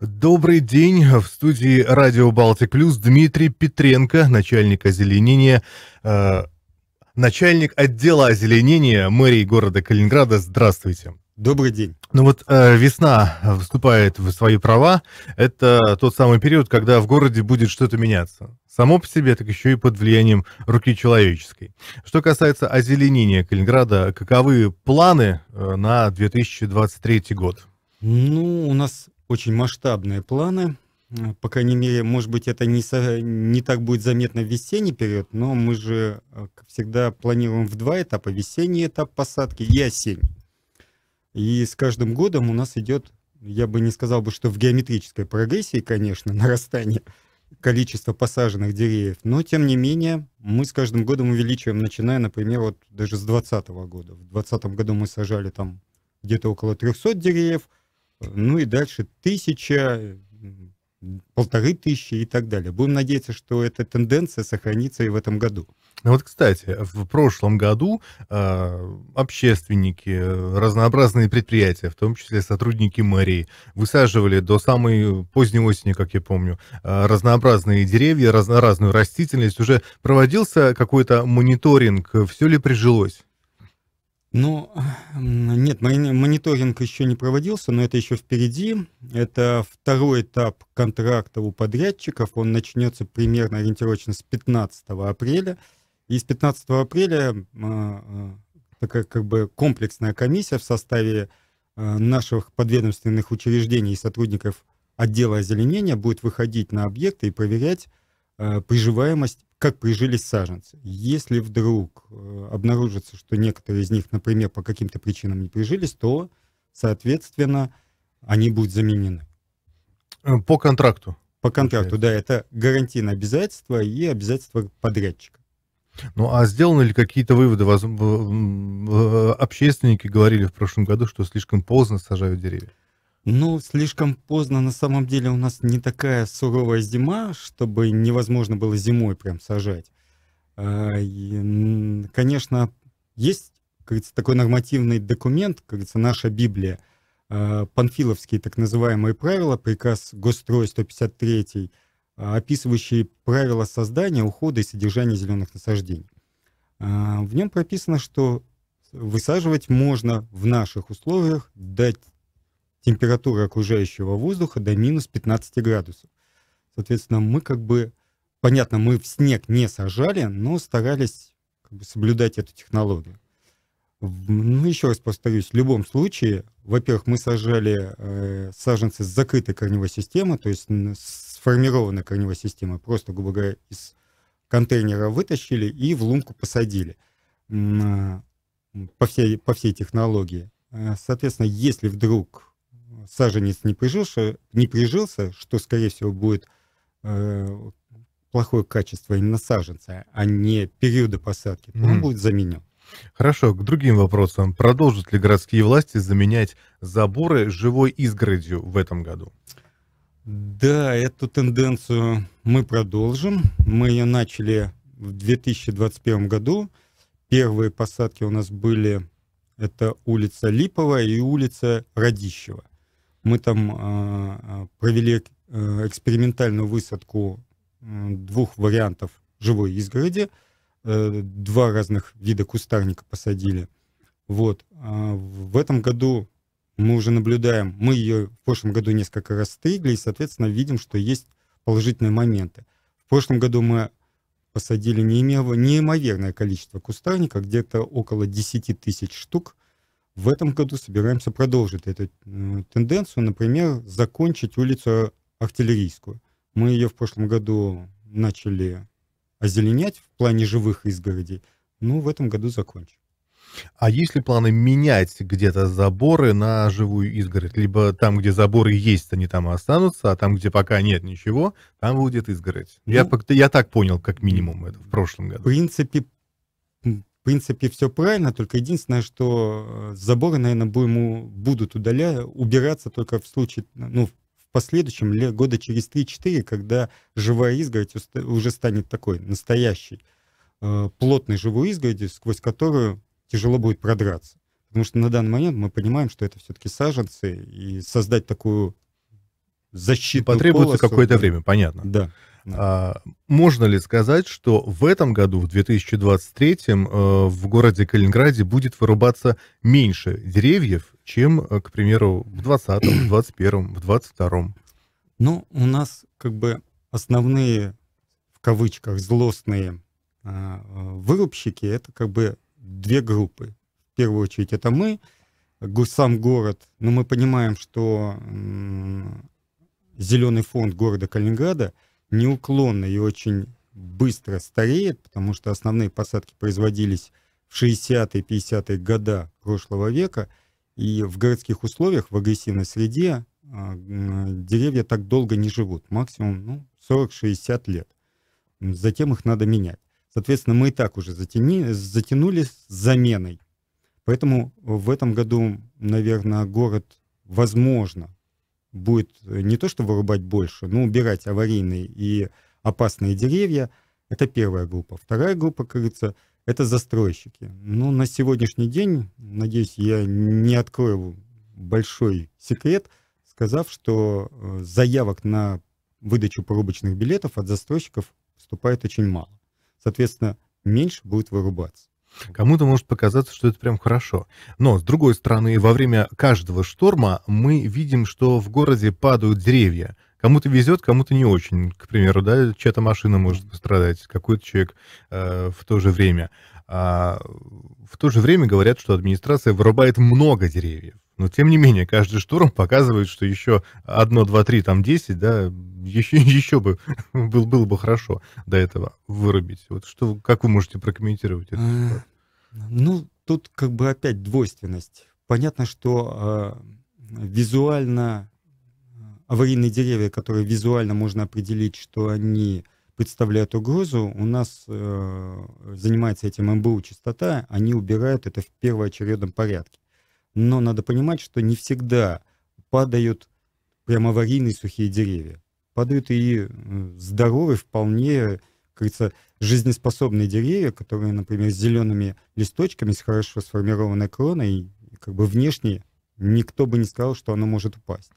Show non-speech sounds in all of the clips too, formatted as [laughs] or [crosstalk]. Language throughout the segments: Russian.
Добрый день. В студии Радио Балтик Плюс Дмитрий Петренко, начальник озеленения, э, начальник отдела озеленения мэрии города Калининграда. Здравствуйте. Добрый день. Ну вот э, весна вступает в свои права. Это тот самый период, когда в городе будет что-то меняться. Само по себе, так еще и под влиянием руки человеческой. Что касается озеленения Калининграда, каковы планы э, на 2023 год? Ну, у нас очень масштабные планы. Э, по крайней мере, может быть, это не, со, не так будет заметно в весенний период, но мы же, э, как всегда, планируем в два этапа. Весенний этап посадки и осенний. И с каждым годом у нас идет, я бы не сказал бы, что в геометрической прогрессии, конечно, [laughs] нарастание количества посаженных деревьев, но, тем не менее, мы с каждым годом увеличиваем, начиная, например, вот даже с 2020 года. В 2020 году мы сажали там где-то около 300 деревьев, ну и дальше тысяча, полторы тысячи и так далее. Будем надеяться, что эта тенденция сохранится и в этом году. Ну вот, кстати, в прошлом году э, общественники, разнообразные предприятия, в том числе сотрудники мэрии, высаживали до самой поздней осени, как я помню, э, разнообразные деревья, разноразную растительность. Уже проводился какой-то мониторинг, все ли прижилось? Ну, нет, мониторинг еще не проводился, но это еще впереди. Это второй этап контракта у подрядчиков. Он начнется примерно ориентировочно с 15 апреля. И с 15 апреля а, а, такая как бы комплексная комиссия в составе а, наших подведомственных учреждений и сотрудников отдела озеленения будет выходить на объекты и проверять приживаемость как прижились саженцы. Если вдруг э, обнаружится, что некоторые из них, например, по каким-то причинам не прижились, то, соответственно, они будут заменены. Э, по контракту? По контракту, получается. да. Это гарантийное обязательство и обязательство подрядчика. Ну, а сделаны ли какие-то выводы? Общественники говорили в прошлом году, что слишком поздно сажают деревья. Но ну, слишком поздно на самом деле у нас не такая суровая зима, чтобы невозможно было зимой прям сажать. А, конечно, есть говорится, такой нормативный документ, как говорится, наша Библия, а, панфиловские так называемые правила, приказ Госстрой 153, а, описывающий правила создания, ухода и содержания зеленых насаждений. В нем прописано, что высаживать можно в наших условиях дать температура окружающего воздуха до минус 15 градусов. Соответственно, мы как бы, понятно, мы в снег не сажали, но старались как бы, соблюдать эту технологию. Ну, еще раз повторюсь, в любом случае, во-первых, мы сажали э, саженцы с закрытой корневой системы, то есть сформированной корневой системы, просто, грубо говоря, из контейнера вытащили и в лунку посадили э, по всей, по всей технологии. Э, соответственно, если вдруг саженец не прижился, не прижился, что, скорее всего, будет э, плохое качество именно саженца, а не периода посадки, то mm. он будет заменен. Хорошо, к другим вопросам. Продолжат ли городские власти заменять заборы живой изгородью в этом году? Да, эту тенденцию мы продолжим. Мы ее начали в 2021 году. Первые посадки у нас были, это улица Липова и улица Радищева. Мы там а, а, провели э, экспериментальную высадку э, двух вариантов живой изгороди, э, два разных вида кустарника посадили. Вот. А, в этом году мы уже наблюдаем, мы ее в прошлом году несколько раз стригли, и, соответственно, видим, что есть положительные моменты. В прошлом году мы посадили неимоверное количество кустарника, где-то около 10 тысяч штук. В этом году собираемся продолжить эту э, тенденцию, например, закончить улицу Артиллерийскую. Мы ее в прошлом году начали озеленять в плане живых изгородей, но в этом году закончим. А есть ли планы менять где-то заборы на живую изгородь? Либо там, где заборы есть, они там и останутся, а там, где пока нет ничего, там будет изгородь. Ну, я, я так понял, как минимум, это в прошлом году. В принципе, принципе, все правильно, только единственное, что э, заборы, наверное, ему будут удаля, убираться только в случае, ну, в последующем, лет, года через 3-4, когда живая изгородь уже станет такой, настоящей, э, плотной живой изгородью, сквозь которую тяжело будет продраться. Потому что на данный момент мы понимаем, что это все-таки саженцы, и создать такую ну, защиту. Потребуется какое-то время, понятно. Да. А, можно ли сказать, что в этом году, в 2023, э, в городе Калининграде будет вырубаться меньше деревьев, чем, э, к примеру, в 2020, в 2021, в 2022? Ну, у нас как бы основные, в кавычках, злостные а, вырубщики, это как бы две группы. В первую очередь это мы, сам город, но мы понимаем, что зеленый фонд города Калининграда — неуклонно и очень быстро стареет, потому что основные посадки производились в 60-е, 50-е года прошлого века, и в городских условиях, в агрессивной среде а, деревья так долго не живут, максимум ну, 40-60 лет. Затем их надо менять. Соответственно, мы и так уже затяни, затянули с заменой. Поэтому в этом году, наверное, город, возможно, будет э, не то что вырубать больше, но убирать аварийные и опасные деревья. Это первая группа. Вторая группа, как говорится, это застройщики. Но ну, на сегодняшний день, надеюсь, я не открою большой секрет, сказав, что э, заявок на выдачу порубочных билетов от застройщиков поступает очень мало. Соответственно, меньше будет вырубаться. Кому-то может показаться, что это прям хорошо. Но, с другой стороны, во время каждого шторма мы видим, что в городе падают деревья. Кому-то везет, кому-то не очень. К примеру, да, чья-то машина может пострадать, какой-то человек э, в то же время. А в то же время говорят, что администрация вырубает много деревьев. Но, тем не менее, каждый штурм показывает, что еще одно, два, три, там десять, да, еще, [laughs] еще бы [laughs] был, было бы хорошо до этого вырубить. Вот что, как вы можете прокомментировать это? Ну, тут как бы опять двойственность. Понятно, что э, визуально а, аварийные деревья, которые визуально можно определить, что они представляют угрозу, у нас э, занимается этим МБУ «Чистота», они убирают это в первоочередном порядке но надо понимать, что не всегда падают прямо аварийные сухие деревья. Падают и здоровые, вполне, как говорится, жизнеспособные деревья, которые, например, с зелеными листочками, с хорошо сформированной кроной, как бы внешне никто бы не сказал, что оно может упасть.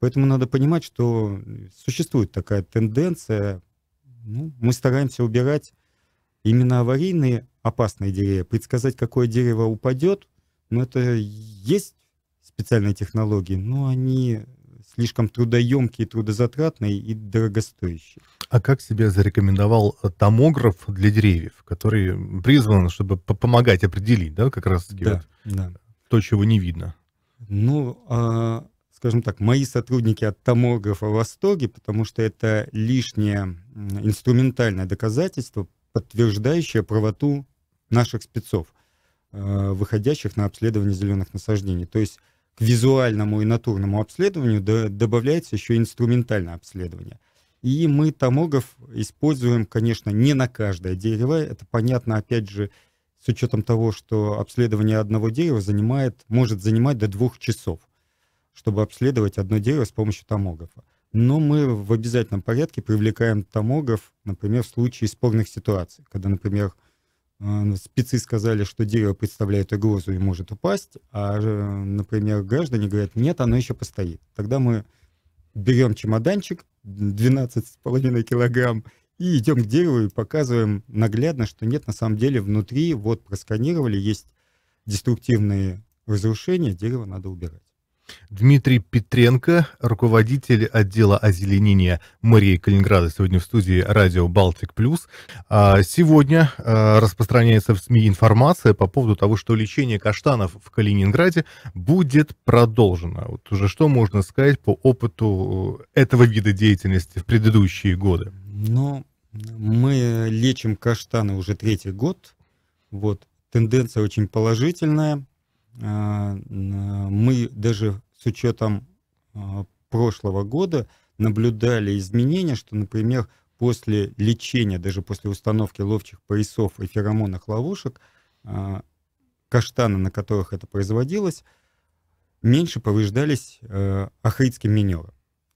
Поэтому надо понимать, что существует такая тенденция. Ну, мы стараемся убирать именно аварийные опасные деревья. Предсказать, какое дерево упадет, но это есть специальные технологии, но они слишком трудоемкие, трудозатратные и дорогостоящие. А как себя зарекомендовал э, томограф для деревьев, который призван, чтобы помогать определить, да, как раз да, вот да. то, чего не видно? Ну, а, скажем так, мои сотрудники от томографа в восторге, потому что это лишнее инструментальное доказательство, подтверждающее правоту наших спецов. Э, выходящих на обследование зеленых насаждений. То есть к визуальному и натурному обследованию до, добавляется еще инструментальное обследование. И мы томограф используем, конечно, не на каждое дерево. Это понятно, опять же, с учетом того, что обследование одного дерева занимает, может занимать до двух часов, чтобы обследовать одно дерево с помощью томографа. Но мы в обязательном порядке привлекаем томограф, например, в случае спорных ситуаций, когда, например, Спецы сказали, что дерево представляет угрозу и может упасть, а, э, например, граждане говорят, нет, оно еще постоит. Тогда мы берем чемоданчик 12,5 килограмм и идем к дереву и показываем наглядно, что нет, на самом деле внутри, вот просканировали, есть деструктивные разрушения, дерево надо убирать. Дмитрий Петренко, руководитель отдела озеленения морей Калининграда, сегодня в студии радио «Балтик Плюс». А, сегодня а, распространяется в СМИ информация по поводу того, что лечение каштанов в Калининграде будет продолжено. Вот уже что можно сказать по опыту э, этого вида деятельности в предыдущие годы? Ну, мы лечим каштаны уже третий год. Вот, тенденция очень положительная. Э, мы даже с учетом э, прошлого года наблюдали изменения, что, например, после лечения, даже после установки ловчих поясов и феромонных ловушек, э, каштаны, на которых это производилось, меньше повреждались ахридским минером.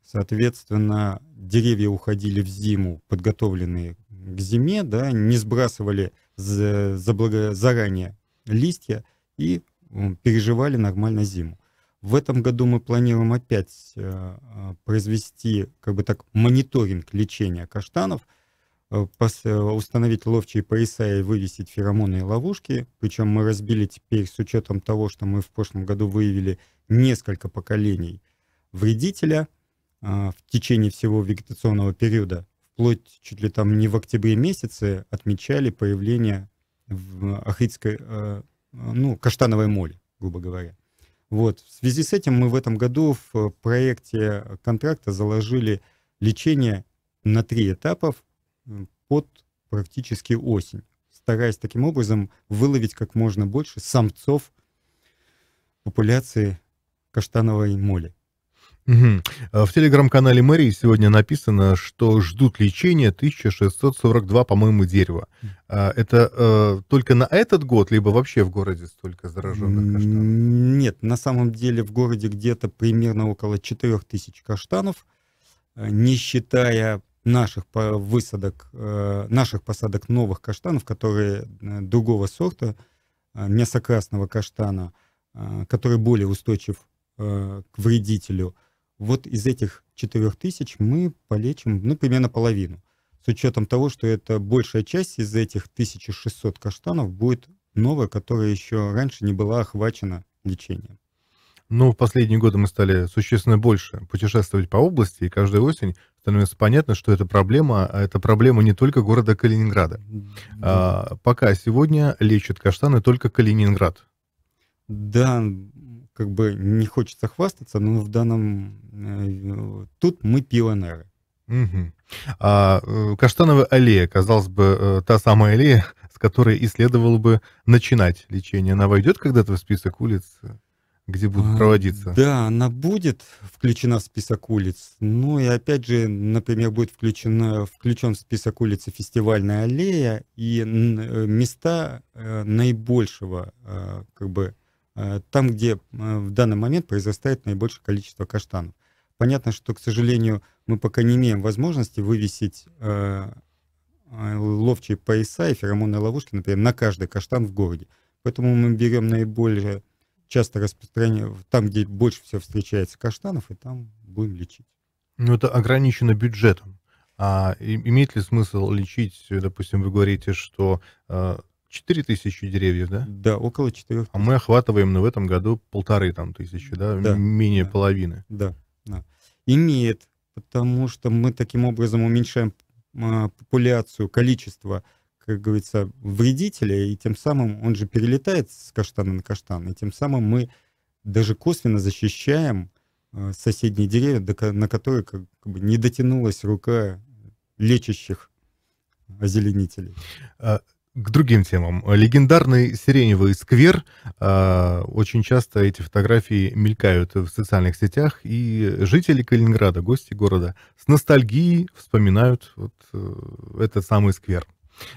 Соответственно, деревья уходили в зиму, подготовленные к зиме, да, не сбрасывали заранее листья, и переживали нормально зиму. В этом году мы планируем опять э, э, произвести, как бы так, мониторинг лечения каштанов, э, установить ловчие пояса и вывесить феромонные ловушки. Причем мы разбили теперь с учетом того, что мы в прошлом году выявили несколько поколений вредителя в течение всего вегетационного периода. Вплоть чуть ли там не в октябре месяце отмечали появление в ахитской Э, ну, каштановой моли, грубо говоря. Вот. В связи с этим мы в этом году в э, проекте контракта заложили лечение на три этапов э, под практически осень, стараясь таким образом выловить как можно больше самцов популяции каштановой моли. Угу. В телеграм-канале мэрии сегодня написано, что ждут лечения 1642, по-моему, дерева. А, это э, только на этот год, либо вообще в городе столько зараженных каштанов? Нет, на самом деле в городе где-то примерно около 4000 каштанов, э, не считая наших высадок, э, наших посадок новых каштанов, которые другого сорта, мясокрасного каштана, который более устойчив к вредителю – вот из этих 4000 мы полечим, ну, примерно половину. С учетом того, что это большая часть из этих 1600 каштанов будет новая, которая еще раньше не была охвачена лечением. Но ну, в последние годы мы стали существенно больше путешествовать по области, и каждую осень становится понятно, что эта проблема, а это проблема не только города Калининграда. Да. А, пока сегодня лечат каштаны только Калининград. Да, как бы не хочется хвастаться, но в данном... Э, тут мы пионеры. Угу. А э, Каштановая аллея, казалось бы, э, та самая аллея, [laughs] с которой и следовало бы начинать лечение, она войдет когда-то в список улиц, где будут а, проводиться? А, да, она будет включена в список улиц. Ну и опять же, например, будет включена, включен в список улиц фестивальная аллея и места наибольшего как бы Э, там, где э, в данный момент произрастает наибольшее количество каштанов. Понятно, что, к сожалению, мы пока не имеем возможности вывесить э, ловчие пояса и феромонные ловушки, например, на каждый каштан в городе. Поэтому мы берем наиболее часто распространение там, где больше всего встречается каштанов, и там будем лечить. Ну это ограничено бюджетом. А имеет ли смысл лечить, допустим, вы говорите, что тысячи деревьев, да? Да, около 4 000. А мы охватываем ну, в этом году полторы там тысячи, да? да Менее да, половины. Да, да. Имеет, потому что мы таким образом уменьшаем а, популяцию, количество, как говорится, вредителя, и тем самым он же перелетает с каштана на каштан, и тем самым мы даже косвенно защищаем а, соседние деревья, до, на которые как, как бы не дотянулась рука лечащих озеленителей. А к другим темам. Легендарный сиреневый сквер. А, очень часто эти фотографии мелькают в социальных сетях, и жители Калининграда, гости города, с ностальгией вспоминают вот э, этот самый сквер.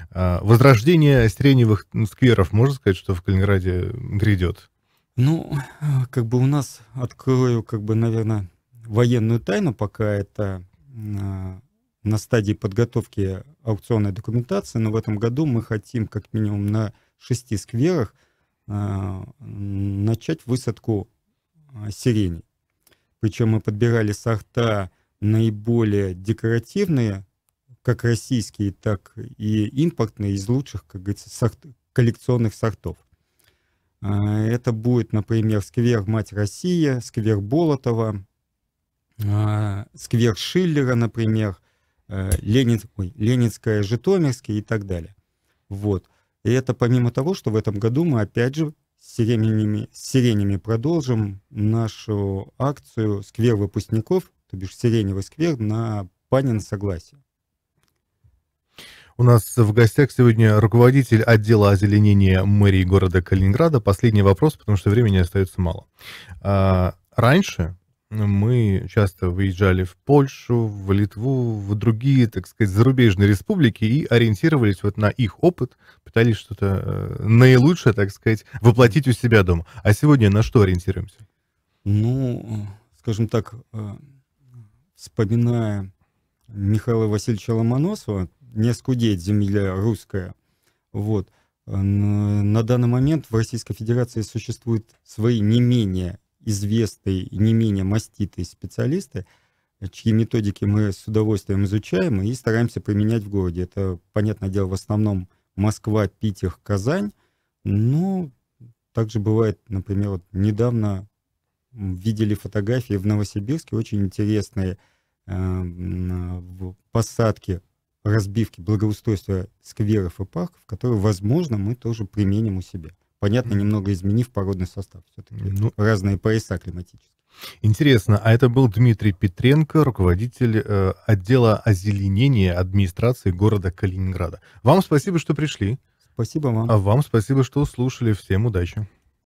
А, возрождение сиреневых ну, скверов, можно сказать, что в Калининграде грядет? Ну, э, как бы у нас, открою, как бы, наверное, военную тайну, пока это а, на стадии подготовки аукционной документации, но в этом году мы хотим как минимум на шести скверах э, начать высадку а, сирени. Причем мы подбирали сорта наиболее декоративные, как российские, так и импортные, из лучших, как говорится, сорт, коллекционных сортов. А, это будет, например, сквер «Мать Россия», сквер Болотова, сквер Шиллера, например, Э, Ленин, ой, Ленинская, Житомирская и так далее. Вот. И это помимо того, что в этом году мы опять же с сиренями, с сиренями продолжим нашу акцию «Сквер выпускников», то бишь «Сиреневый сквер» на Панин Согласие. У нас в гостях сегодня руководитель отдела озеленения мэрии города Калининграда. Последний вопрос, потому что времени остается мало. А, раньше мы часто выезжали в Польшу, в Литву, в другие, так сказать, зарубежные республики и ориентировались вот на их опыт, пытались что-то э, наилучшее, так сказать, воплотить у себя дома. А сегодня на что ориентируемся? Ну, скажем так, э, вспоминая Михаила Васильевича Ломоносова, не скудеть земля русская, вот, э, на данный момент в Российской Федерации существуют свои не менее известные, не менее маститые специалисты, э, чьи методики мы с удовольствием изучаем и стараемся применять в городе. Это, понятное дело, в основном Москва, Питер, Казань, но также бывает, например, вот недавно видели фотографии в Новосибирске, очень интересные э, э посадки, разбивки благоустройства скверов и парков, которые, возможно, мы тоже применим у себя понятно, немного изменив породный состав. Все-таки ну, разные пояса климатические. Интересно, а это был Дмитрий Петренко, руководитель э, отдела озеленения администрации города Калининграда. Вам спасибо, что пришли. Спасибо вам. А вам спасибо, что слушали. Всем удачи.